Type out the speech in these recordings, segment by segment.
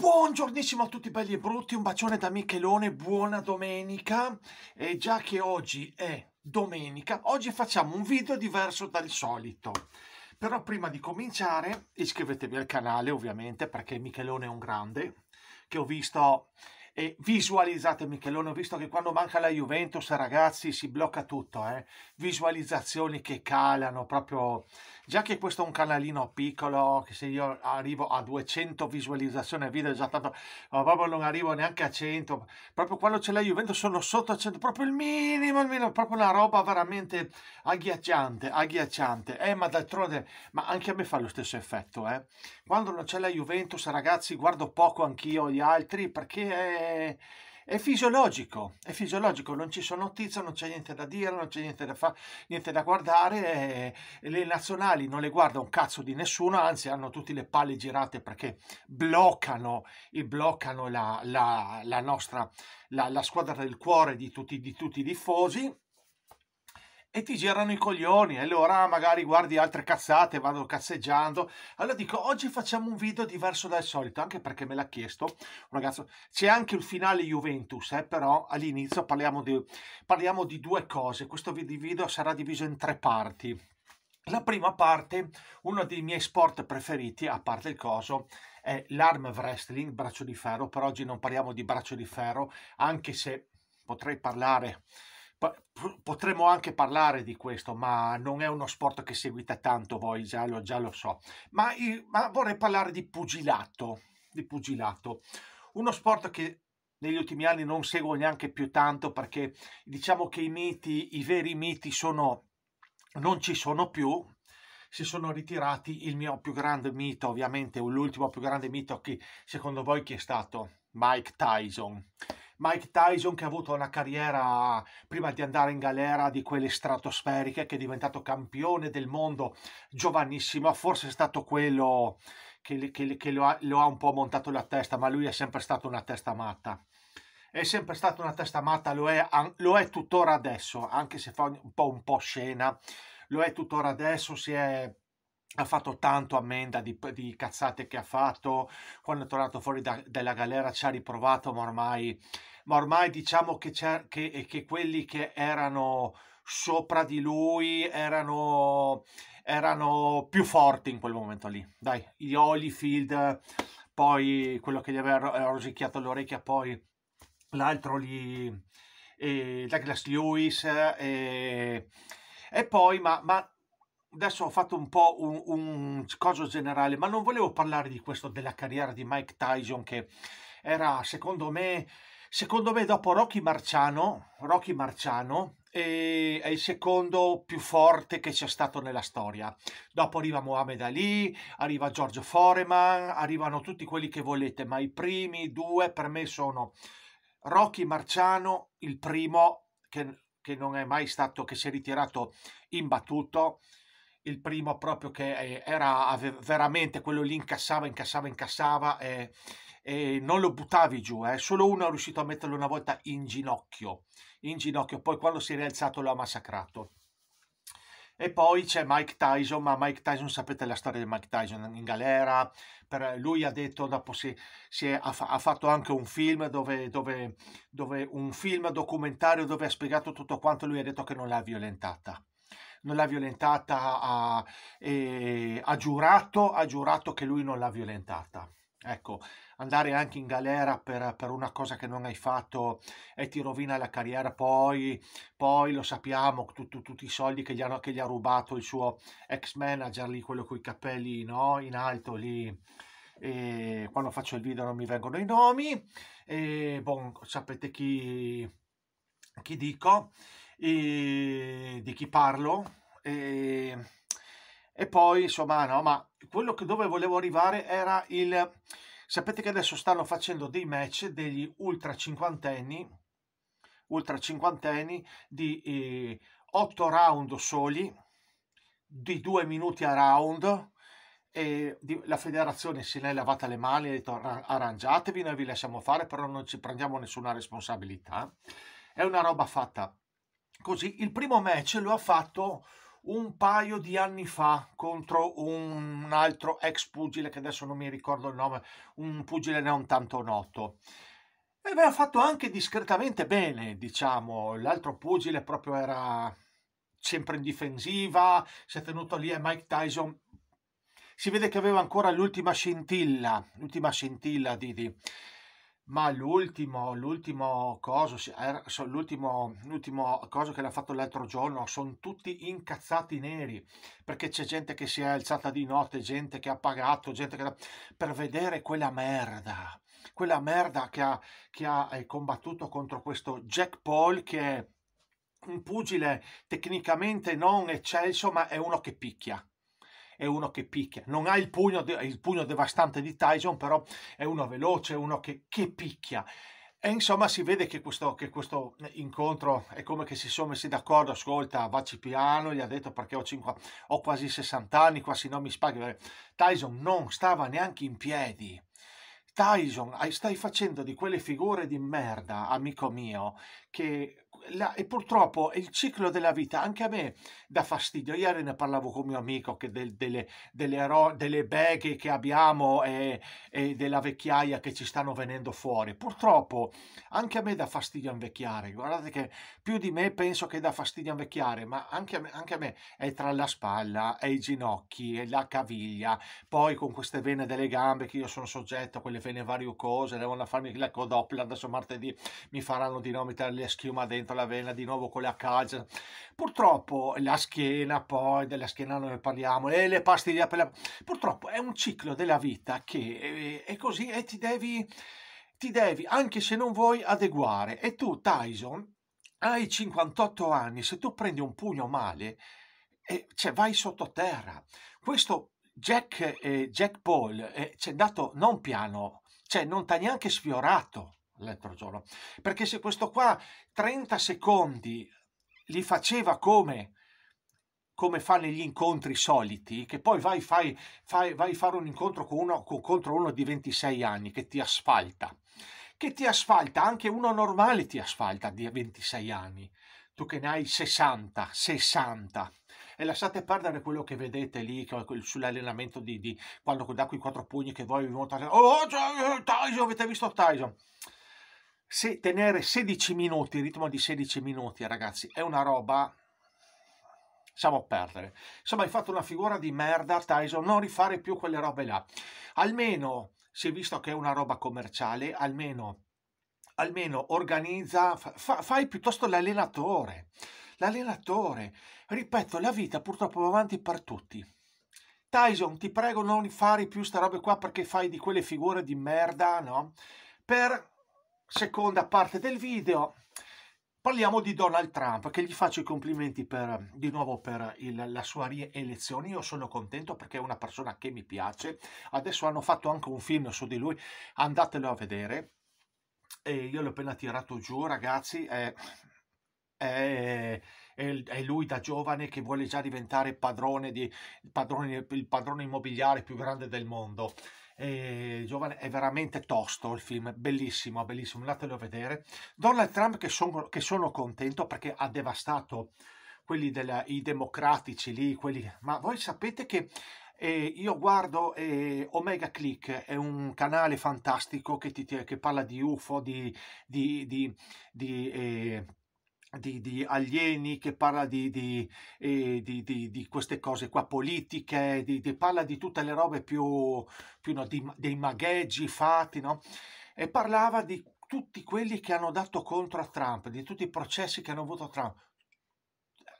Buongiornissimo a tutti belli e brutti, un bacione da Michelone, buona domenica e già che oggi è domenica, oggi facciamo un video diverso dal solito. Però prima di cominciare iscrivetevi al canale ovviamente perché Michelone è un grande che ho visto e visualizzate Michelone, ho visto che quando manca la Juventus, ragazzi, si blocca tutto. Eh? Visualizzazioni che calano proprio. Già che questo è un canalino piccolo, che se io arrivo a 200 visualizzazioni a video, già tanto, ma proprio non arrivo neanche a 100. Proprio quando c'è la Juventus sono sotto a 100, proprio il minimo, il minimo, proprio una roba veramente agghiacciante, agghiacciante. Eh, ma d'altronde, ma anche a me fa lo stesso effetto. Eh? Quando non c'è la Juventus, ragazzi, guardo poco anch'io gli altri perché è è, fisiologico, è fisiologico, non ci sono notizie, non c'è niente da dire, non c'è niente da, fa, niente da guardare, e, eh, le nazionali non le guarda un cazzo di nessuno, anzi hanno tutte le palle girate perché bloccano, bloccano la, la, la, nostra, la, la squadra del cuore di tutti, di tutti i tifosi e ti girano i coglioni. Allora magari guardi altre cazzate, vado cazzeggiando. Allora dico, oggi facciamo un video diverso dal solito, anche perché me l'ha chiesto un ragazzo. C'è anche il finale Juventus, eh, però all'inizio parliamo di, parliamo di due cose. Questo video sarà diviso in tre parti. La prima parte, uno dei miei sport preferiti, a parte il coso, è l'arm wrestling, braccio di ferro. Per oggi non parliamo di braccio di ferro, anche se potrei parlare potremmo anche parlare di questo, ma non è uno sport che seguite tanto voi, già lo, già lo so. Ma, ma, vorrei parlare di pugilato, di pugilato, uno sport che negli ultimi anni non seguo neanche più tanto perché diciamo che i miti, i veri miti sono, non ci sono più, si sono ritirati il mio più grande mito, ovviamente l'ultimo più grande mito che secondo voi chi è stato? Mike Tyson Mike Tyson che ha avuto una carriera prima di andare in galera di quelle stratosferiche, che è diventato campione del mondo giovanissimo, forse è stato quello che, che, che lo, ha, lo ha un po' montato la testa, ma lui è sempre stato una testa matta è sempre stato una testa matta, lo è, lo è, tuttora adesso, anche se fa un po', un po' scena, lo è tuttora adesso, si è ha fatto tanto ammenda di, di, cazzate che ha fatto quando è tornato fuori da, dalla galera ci ha riprovato ma ormai, ma ormai diciamo che, che, che, quelli che erano sopra di lui erano, erano più forti in quel momento lì dai, gli Holyfield poi quello che gli aveva rosicchiato eh, l'orecchia poi l'altro lì eh, Douglas Lewis eh, e poi ma, ma adesso ho fatto un po' un, un coso generale, ma non volevo parlare di questo della carriera di Mike Tyson che era secondo me secondo me dopo Rocky Marciano, Rocky Marciano è, è il secondo più forte che c'è stato nella storia. Dopo arriva Mohamed Ali, arriva Giorgio Foreman, arrivano tutti quelli che volete, ma i primi due per me sono Rocky Marciano, il primo che, che non è mai stato, che si è ritirato imbattuto, il primo proprio che eh, era veramente quello lì incassava, incassava, incassava e, eh, e non lo buttavi giù, eh. solo uno è riuscito a metterlo una volta in ginocchio, in ginocchio, poi quando si è rialzato lo ha massacrato. E poi c'è Mike Tyson, ma Mike Tyson, sapete la storia di Mike Tyson in galera, per, lui ha detto, dopo si, si è, ha, ha, fatto anche un film, dove, dove, dove, un film documentario dove ha spiegato tutto quanto, lui ha detto che non l'ha violentata non l'ha violentata, ha, eh, ha, giurato, ha giurato che lui non l'ha violentata. Ecco, andare anche in galera per, per, una cosa che non hai fatto e ti rovina la carriera, poi, poi lo sappiamo, tu, tu, tutti i soldi che gli, hanno, che gli, ha rubato il suo ex manager lì, quello con i capelli no? in alto lì, e quando faccio il video non mi vengono i nomi, e bon, sapete chi, chi dico e, di chi parlo. E, e poi, insomma, no, ma quello che, dove volevo arrivare era il... Sapete che adesso stanno facendo dei match degli ultra cinquantenni, ultra cinquantenni di eh, 8 round soli, di 2 minuti a round, e la federazione si è lavata le mani e ha detto arrangiatevi, noi vi lasciamo fare, però non ci prendiamo nessuna responsabilità. È una roba fatta così. Il primo match lo ha fatto un paio di anni fa contro un altro ex pugile che adesso non mi ricordo il nome, un pugile non tanto noto. E aveva fatto anche discretamente bene, diciamo, l'altro pugile proprio era sempre in difensiva, si è tenuto lì a Mike Tyson. Si vede che aveva ancora l'ultima scintilla, l'ultima scintilla di, di ma l'ultimo, l'ultimo cosa, l'ultimo, l'ultimo cosa che l'ha fatto l'altro giorno, sono tutti incazzati neri, perché c'è gente che si è alzata di notte, gente che ha pagato, gente che... per vedere quella merda, quella merda che ha, che ha eh, combattuto contro questo Jack Paul che è un pugile tecnicamente non eccelso, ma è uno che picchia è uno che picchia. Non ha il pugno, il pugno devastante di Tyson, però è uno veloce, uno che, che picchia. E insomma si vede che questo, che questo, incontro è come che si sono messi d'accordo, ascolta, vaci piano, gli ha detto perché ho, 5, ho quasi 60 anni, quasi non mi spaghi. Tyson non stava neanche in piedi, Tyson, stai facendo di quelle figure di merda, amico mio, che la, e purtroppo il ciclo della vita, anche a me dà fastidio. Ieri ne parlavo con mio amico che del, delle, delle, ro, delle, beghe che abbiamo e, e, della vecchiaia che ci stanno venendo fuori. Purtroppo anche a me dà fastidio invecchiare. Guardate che più di me penso che dà fastidio invecchiare, ma anche a me, anche a me è tra la spalla, è i ginocchi, è la caviglia, poi con queste vene delle gambe che io sono soggetto a quelle fene varie cose, devono farmi la codoppia, adesso martedì mi faranno di nuovo mettere la schiuma dentro la vena, di nuovo con la calza. Purtroppo eh, la schiena poi, della schiena noi parliamo, e le pastiglie per la... Purtroppo è un ciclo della vita che eh, è così e ti devi, ti devi, anche se non vuoi, adeguare. E tu, Tyson, hai 58 anni, se tu prendi un pugno male, eh, cioè vai sottoterra. Questo Jack, eh, Jack Paul eh, ci è andato non piano, cioè non ti ha neanche sfiorato l'altro giorno, perché se questo qua 30 secondi li faceva come come fanno gli incontri soliti, che poi vai, fai, fai, a fare un incontro con uno, con, contro uno di 26 anni che ti asfalta, che ti asfalta, anche uno normale ti asfalta di 26 anni, tu che ne hai 60, 60, e lasciate perdere quello che vedete lì sull'allenamento di, di quando dà quei quattro pugni che voi vi Oh, oh eh, Tyson, avete visto Tyson? Se tenere 16 minuti, il ritmo di 16 minuti, ragazzi, è una roba siamo a perdere. Insomma, hai fatto una figura di merda, Tyson, non rifare più quelle robe là. Almeno, si è visto che è una roba commerciale, almeno, almeno organizza, fa, fai piuttosto l'allenatore l'allenatore. Ripeto, la vita purtroppo va avanti per tutti. Tyson, ti prego non fare più sta roba qua perché fai di quelle figure di merda, no? Per seconda parte del video parliamo di Donald Trump, che gli faccio i complimenti per, di nuovo per il, la sua rielezione. Io sono contento perché è una persona che mi piace. Adesso hanno fatto anche un film su di lui, andatelo a vedere. E io l'ho appena tirato giù, ragazzi. Eh, è, è, è, lui da giovane che vuole già diventare padrone di, il, padrone, il padrone immobiliare più grande del mondo. E, giovane, è veramente tosto il film, bellissimo, bellissimo, andatelo a vedere. Donald Trump che sono, che sono contento perché ha devastato quelli della, i democratici lì, quelli, ma voi sapete che eh, io guardo eh, Omega Click, è un canale fantastico che, ti, che parla di UFO, di, di, di, di eh, di, di, alieni, che parla di, di, eh, di, queste cose qua politiche, parla di tutte le robe più, più no, dei magheggi fatti, no? E parlava di tutti quelli che hanno dato contro a Trump, di tutti i processi che hanno avuto Trump.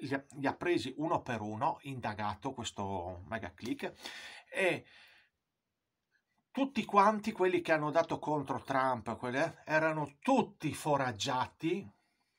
Li ha, li ha presi uno per uno, indagato questo mega click, e tutti quanti quelli che hanno dato contro Trump, quelle, erano tutti foraggiati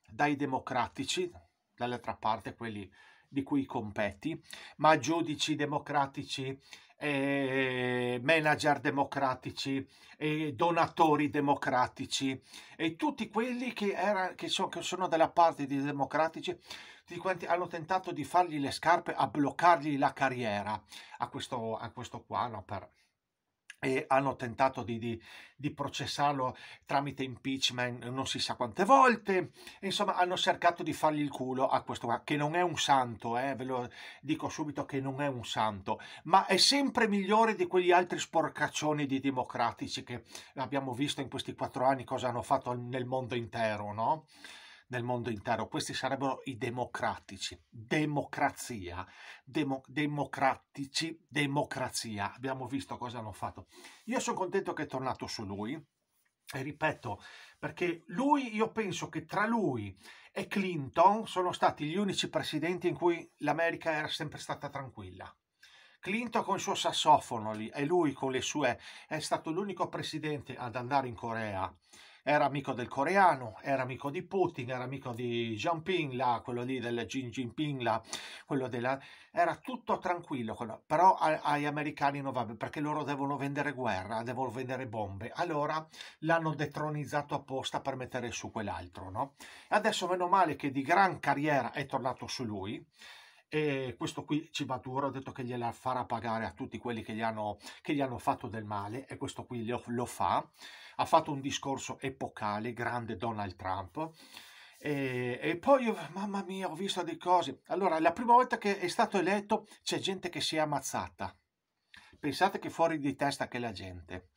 dai democratici, dall'altra parte quelli di cui competi, ma giudici democratici, eh, manager democratici, eh, donatori democratici e tutti quelli che, era, che, so, che sono dalla parte dei democratici, tutti quanti hanno tentato di fargli le scarpe, a bloccargli la carriera a questo, a questo qua, no, per, e hanno tentato di, di, di, processarlo tramite impeachment non si sa quante volte, insomma hanno cercato di fargli il culo a questo qua, che non è un santo, eh, ve lo dico subito che non è un santo, ma è sempre migliore di quegli altri sporcaccioni di democratici che abbiamo visto in questi quattro anni cosa hanno fatto nel mondo intero, no? nel mondo intero. Questi sarebbero i democratici, democrazia, Demo democratici, democrazia. Abbiamo visto cosa hanno fatto. Io sono contento che è tornato su lui, e ripeto, perché lui, io penso che tra lui e Clinton sono stati gli unici presidenti in cui l'America era sempre stata tranquilla. Clinton con il suo sassofono lì e lui con le sue è stato l'unico presidente ad andare in Corea era amico del coreano, era amico di Putin, era amico di Jinping, là, quello lì del Jin Jinping, là, quello della... era tutto tranquillo, quello... però agli americani non va bene perché loro devono vendere guerra, devono vendere bombe, allora l'hanno detronizzato apposta per mettere su quell'altro, no? Adesso meno male che di gran carriera è tornato su lui, e questo qui ci va duro ha detto che gliela farà pagare a tutti quelli che gli hanno, che gli hanno fatto del male e questo qui lo, lo fa. Ha fatto un discorso epocale, grande Donald Trump. E, e, poi, mamma mia, ho visto delle cose. Allora, la prima volta che è stato eletto c'è gente che si è ammazzata. Pensate che fuori di testa che la gente.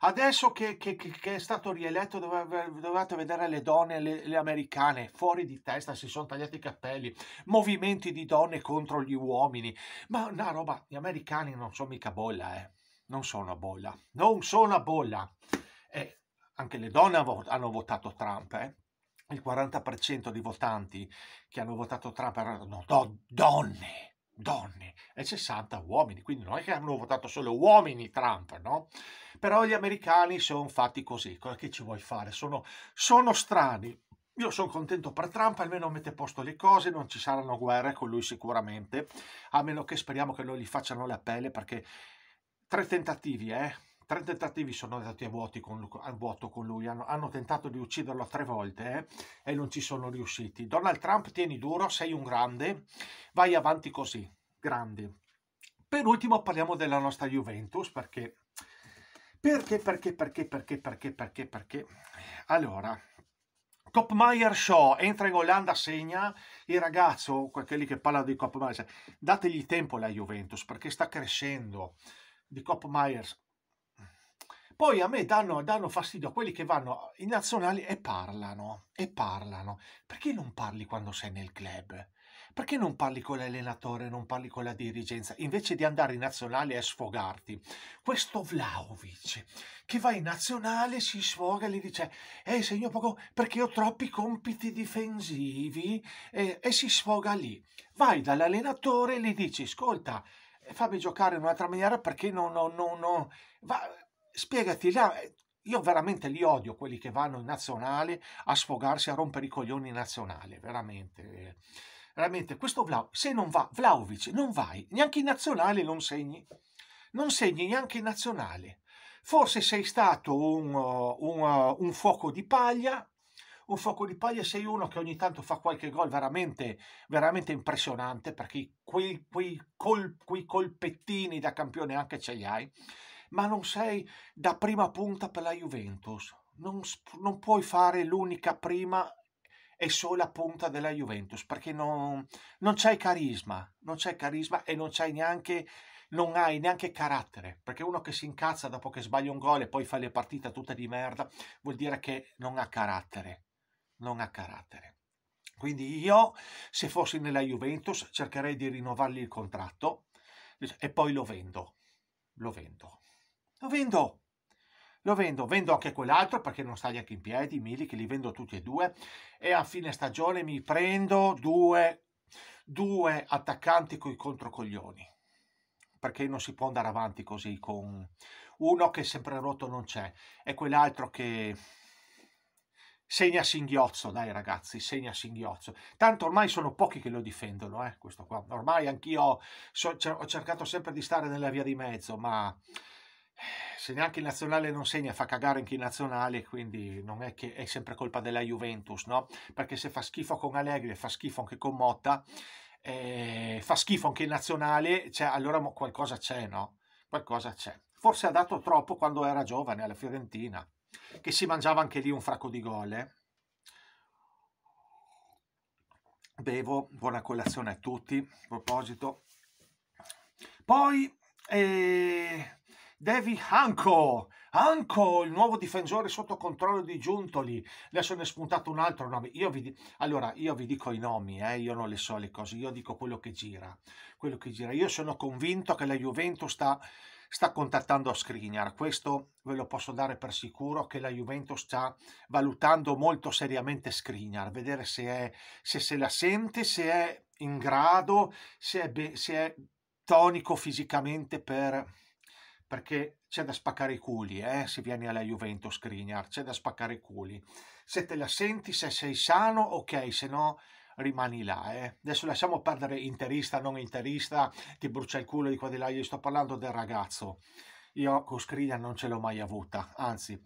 Adesso che, che, che è stato rieletto dovevate vedere le donne, le, le, americane, fuori di testa, si sono tagliati i capelli, movimenti di donne contro gli uomini. Ma una roba, gli americani non sono mica bolla, eh. Non sono a bolla. Non sono a bolla. E anche le donne hanno votato Trump, eh. Il 40% dei votanti che hanno votato Trump erano do donne donne e 60 uomini, quindi non è che hanno votato solo uomini Trump, no? Però gli americani sono fatti così, cosa che ci vuoi fare? Sono, sono strani. Io sono contento per Trump, almeno mette a posto le cose, non ci saranno guerre con lui sicuramente, a meno che speriamo che non gli facciano la pelle perché tre tentativi, eh? Tre tentativi sono andati a, con, a vuoto con lui, hanno, hanno, tentato di ucciderlo tre volte eh, e non ci sono riusciti. Donald Trump, tieni duro, sei un grande, vai avanti così, grandi. Per ultimo parliamo della nostra Juventus, perché... Perché, perché, perché, perché, perché, perché, perché? Allora, Kopmeyer Show, entra in Olanda, segna il ragazzo, quelli che parlano di Kopmeyer, dategli tempo la Juventus perché sta crescendo. Di Kopmeyer poi a me danno, danno fastidio quelli che vanno in nazionale e parlano, e parlano. Perché non parli quando sei nel club? Perché non parli con l'allenatore, non parli con la dirigenza, invece di andare in nazionale e sfogarti? Questo Vlaovic che va in nazionale, si sfoga e gli dice «Ehi, segno poco perché ho troppi compiti difensivi» e, e si sfoga lì. Vai dall'allenatore e gli dici «Ascolta, eh, fammi giocare in un'altra maniera perché non... no, no, no» spiegati, io veramente li odio quelli che vanno in nazionale a sfogarsi, a rompere i coglioni in nazionale, veramente. Veramente, questo Vlaovic, se non va, Vlaovic, non vai, neanche in nazionale non segni, non segni neanche in nazionale. Forse sei stato un, un, un fuoco di paglia, un fuoco di paglia sei uno che ogni tanto fa qualche gol veramente, veramente impressionante perché quei, quei, col, quei colpettini da campione anche ce li hai ma non sei da prima punta per la Juventus. Non, non puoi fare l'unica prima e sola punta della Juventus perché non, non c'è carisma, non c'è carisma e non c'è neanche non hai neanche carattere, perché uno che si incazza dopo che sbaglia un gol e poi fa le partite tutte di merda, vuol dire che non ha carattere, non ha carattere. Quindi io, se fossi nella Juventus, cercherei di rinnovargli il contratto e poi lo vendo, lo vendo. Lo vendo. Lo vendo, vendo anche quell'altro perché non sta neanche in piedi, Mili, che li vendo tutti e due. E a fine stagione mi prendo due, due attaccanti coi controcoglioni. Perché non si può andare avanti così con uno che sempre rotto non c'è e quell'altro che segna singhiozzo, dai ragazzi, segna singhiozzo. Tanto ormai sono pochi che lo difendono, eh, questo qua. Ormai anch'io so, cioè, ho cercato sempre di stare nella via di mezzo, ma se neanche il nazionale non segna fa cagare anche il nazionale quindi non è che è sempre colpa della Juventus no? perché se fa schifo con Allegri fa schifo anche con Motta eh, fa schifo anche il nazionale cioè, allora qualcosa c'è no? qualcosa c'è forse ha dato troppo quando era giovane alla Fiorentina che si mangiava anche lì un fracco di gol eh? bevo buona colazione a tutti a proposito poi eh, Davy Hanco, Hanco, il nuovo difensore sotto controllo di Giuntoli. Adesso ne è spuntato un altro nome. Io vi, allora, io vi dico i nomi, eh? io non le so le cose, io dico quello che gira. Quello che gira. Io sono convinto che la Juventus sta, sta contattando Skriniar. Questo ve lo posso dare per sicuro che la Juventus sta valutando molto seriamente Skriniar, vedere se, è, se, se la sente, se è in grado, se è, se è tonico fisicamente per perché c'è da spaccare i culi, eh, se vieni alla Juventus Skriniar, c'è da spaccare i culi. Se te la senti, se sei sano, ok, se no rimani là. Eh. Adesso lasciamo perdere interista, non interista, ti brucia il culo di qua di là, io sto parlando del ragazzo. Io con Skriniar non ce l'ho mai avuta, anzi,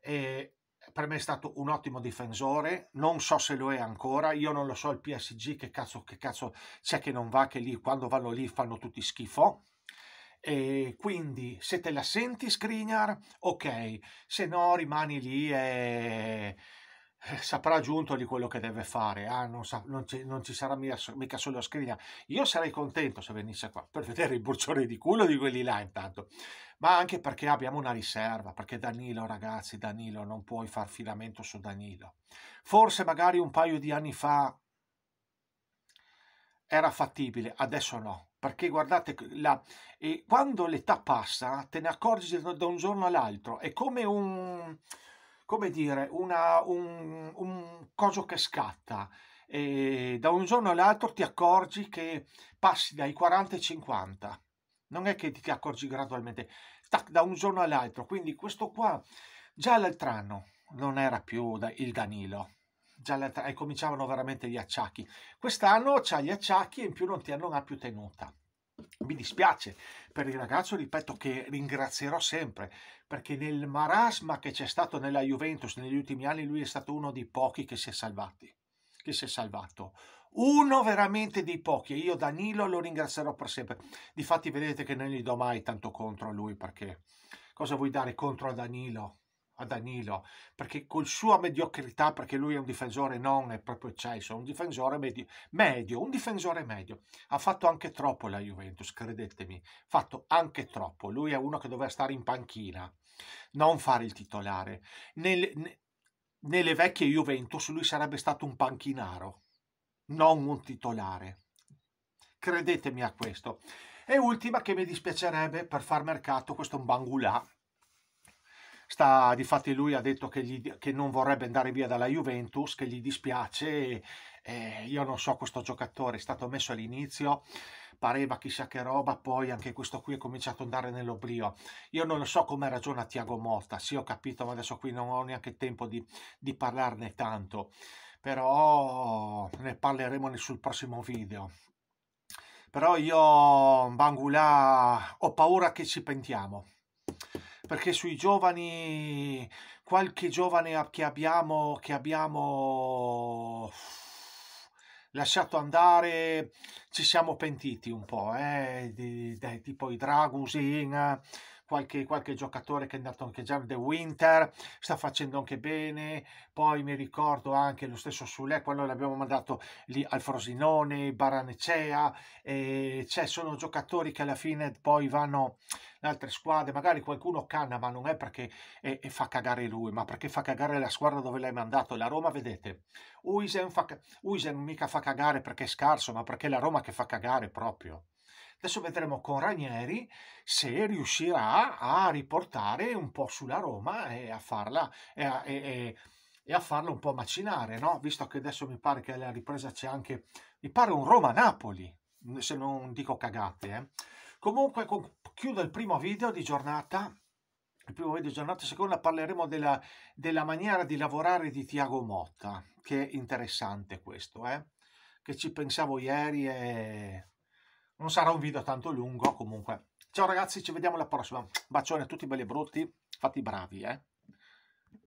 eh, per me è stato un ottimo difensore, non so se lo è ancora, io non lo so il PSG che cazzo, che cazzo c'è che non va, che lì quando vanno lì fanno tutti schifo, e quindi se te la senti Screener, ok, se no rimani lì e eh, saprà giunto di quello che deve fare. Ah, non, sa, non, ci, non ci, sarà mia, mica solo Screener. Io sarei contento se venisse qua per vedere i boccioni di culo di quelli là, intanto, ma anche perché abbiamo una riserva. Perché Danilo, ragazzi, Danilo, non puoi far filamento su Danilo. Forse magari un paio di anni fa era fattibile, adesso no perché guardate là, quando l'età passa te ne accorgi da un giorno all'altro, è come un, come dire, una, un, un coso che scatta, e da un giorno all'altro ti accorgi che passi dai 40 ai 50, non è che ti accorgi gradualmente, tac, da un giorno all'altro, quindi questo qua già l'altro anno non era più il Danilo, già le, e cominciavano veramente gli acciacchi. Quest'anno c'ha gli acciacchi e in più non, ti, non ha più tenuta. Mi dispiace per il ragazzo, ripeto che ringrazierò sempre, perché nel marasma che c'è stato nella Juventus negli ultimi anni lui è stato uno dei pochi che si è salvati, che si è salvato. Uno veramente dei pochi e io Danilo lo ringrazierò per sempre. Difatti vedete che non gli do mai tanto contro a lui perché cosa vuoi dare contro a Danilo? a Danilo, perché col sua mediocrità, perché lui è un difensore non è proprio eccesso, è un difensore medio, medio, un difensore medio. Ha fatto anche troppo la Juventus, credetemi, ha fatto anche troppo. Lui è uno che doveva stare in panchina, non fare il titolare. Nel, ne, nelle vecchie Juventus lui sarebbe stato un panchinaro, non un titolare. Credetemi a questo. E ultima che mi dispiacerebbe per far mercato, questo è un Bangulà, Sta, difatti lui ha detto che, gli, che non vorrebbe andare via dalla Juventus, che gli dispiace. Eh, io non so questo giocatore, è stato messo all'inizio, pareva chissà che roba, poi anche questo qui è cominciato ad andare nell'oblio. Io non lo so come ragiona Tiago Motta, sì ho capito, ma adesso qui non ho neanche tempo di, di parlarne tanto, però ne parleremo sul prossimo video. Però io, Bangula, ho paura che ci pentiamo perché sui giovani, qualche giovane che abbiamo, che abbiamo lasciato andare, ci siamo pentiti un po', eh? di, di, tipo i Dragusin, qualche, qualche giocatore che è andato anche già, The Winter sta facendo anche bene, poi mi ricordo anche lo stesso Sule, quando l'abbiamo mandato lì al Frosinone, Baranecea, eh, cioè sono giocatori che alla fine poi vanno in altre squadre, magari qualcuno canna, ma non è perché è, è fa cagare lui, ma perché fa cagare la squadra dove l'hai mandato, la Roma vedete, Uisen, fa, Uisen mica fa cagare perché è scarso, ma perché è la Roma che fa cagare proprio. Adesso vedremo con Ranieri se riuscirà a riportare un po' sulla Roma e a farla, e a, e, e a farla un po' macinare, no? visto che adesso mi pare che alla ripresa c'è anche, mi pare un Roma-Napoli, se non dico cagate. Eh. Comunque chiudo il primo video di giornata il primo video di giornata seconda parleremo della, della, maniera di lavorare di Tiago Motta, che è interessante questo, eh? che ci pensavo ieri e non sarà un video tanto lungo comunque. Ciao ragazzi, ci vediamo alla prossima. Bacione a tutti belli e brutti, fatti bravi, eh.